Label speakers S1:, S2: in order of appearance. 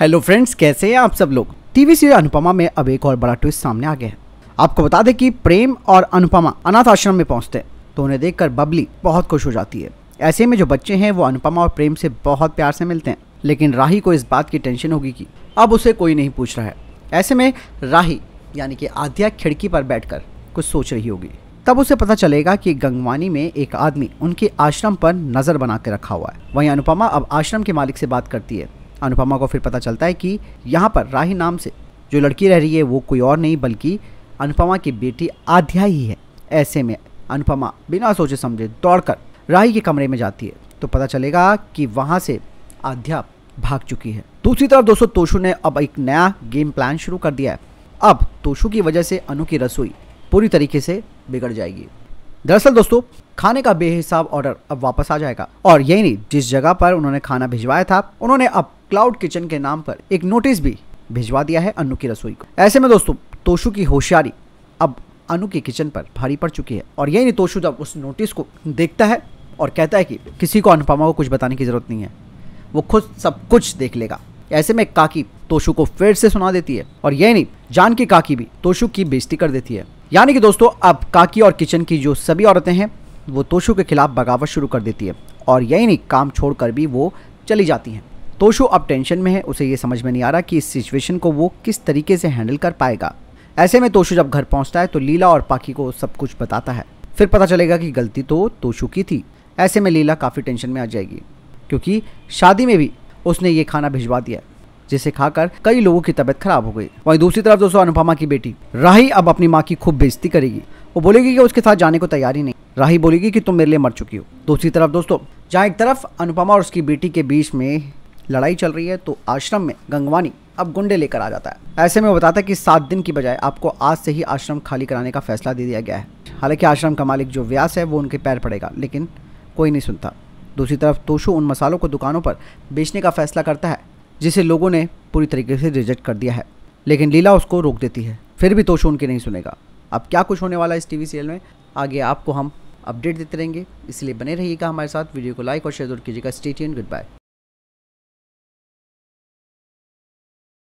S1: hello friends कैसे हैं आप सब लोग टीवी सीरियल अनुपमा में अब एक और बड़ा ट्विस्ट सामने आ गया है आपको बता दें कि प्रेम और अनुपमा अनाथ आश्रम में पहुंचते हैं तो उन्हें देखकर बबली बहुत खुश हो जाती है ऐसे में जो बच्चे हैं वो अनुपमा और प्रेम से बहुत प्यार से मिलते हैं लेकिन राही को इस बात की टेंशन होगी कि अब उसे कोई नहीं पूछ रहा है ऐसे में राही यानी कि आध्या खिड़की पर बैठकर कुछ सोच रही होगी तब उसे पता चलेगा कि गंगवानी में एक आदमी उनके आश्रम पर नजर बना के रखा हुआ है वहीं अनुपमा अब आश्रम के मालिक से बात करती है अनुपमा को फिर पता चलता है कि यहाँ पर राही नाम से जो लड़की रह रही है वो कोई और नहीं बल्कि अनुपमा की बेटी आध्या ही है ऐसे में अनुपमा बिना सोचे समझे दौड़कर राही के कमरे में जाती है तो पता चलेगा कि वहाँ से आध्या भाग चुकी है दूसरी तरफ दोस्तों तोशु ने अब एक नया गेम प्लान शुरू कर दिया है अब तोशु की वजह से अनु की रसोई पूरी तरीके से बिगड़ जाएगी दरअसल दोस्तों खाने का बेहिसाब ऑर्डर अब वापस आ जाएगा और यही नहीं जिस जगह पर उन्होंने खाना भिजवाया था उन्होंने अब क्लाउड किचन के नाम पर एक नोटिस भी भिजवा दिया है अनु की रसोई को ऐसे में दोस्तों तोशु की होशियारी अब अनु के किचन पर भारी पड़ चुकी है और यही नहीं तोशु जब उस नोटिस को देखता है और कहता है कि किसी को अनुपमा को कुछ बताने की ज़रूरत नहीं है वो खुद सब कुछ देख लेगा ऐसे में काकी तोशु को फिर से सुना देती है और यही नहीं जान की काकी भी तोशु की बेइज्जती कर देती है यानी कि दोस्तों अब काकी और किचन की जो सभी औरतें हैं वो तोशु के खिलाफ बगावत शुरू कर देती है और यही नहीं काम छोड़कर भी वो चली जाती हैं तोशो अब टेंशन में है उसे ये समझ में नहीं आ रहा कि इस सिचुएशन को वो किस तरीके से हैंडल कर पाएगा ऐसे में तोशो जब घर पहुंचता है तो लीला और पाकी को सब कुछ बताता है फिर पता चलेगा कि गलती तो तोशो की थी ऐसे में लीला काफ़ी टेंशन में आ जाएगी क्योंकि शादी में भी उसने ये खाना भिजवा दिया जिसे खाकर कई लोगों की तबीयत खराब हो गई वहीं दूसरी तरफ दोस्तों अनुपमा की बेटी राही अब अपनी माँ की खूब बेजती करेगी वो बोलेगी कि उसके साथ जाने को तैयारी नहीं राही बोलेगी कि तुम मेरे लिए मर चुकी हो दूसरी तरफ दोस्तों जहाँ एक तरफ अनुपमा और उसकी बेटी के बीच में लड़ाई चल रही है तो आश्रम में गंगवानी अब गुंडे लेकर आ जाता है ऐसे में वो बताता है कि सात दिन की बजाय आपको आज से ही आश्रम खाली कराने का फैसला दे दिया गया है हालांकि आश्रम का मालिक जो व्यास है वो उनके पैर पड़ेगा लेकिन कोई नहीं सुनता दूसरी तरफ तोशु उन मसालों को दुकानों पर बेचने का फैसला करता है जिसे लोगों ने पूरी तरीके से रिजेक्ट कर दिया है लेकिन लीला उसको रोक देती है फिर भी तोशु उनकी नहीं सुनेगा अब क्या कुछ होने वाला है इस टीवी सीरियल में आगे आपको हम अपडेट देते रहेंगे इसलिए बने रहिएगा हमारे साथ वीडियो को लाइक और शेयर जरूर कीजिएगा स्टेट गुड बाय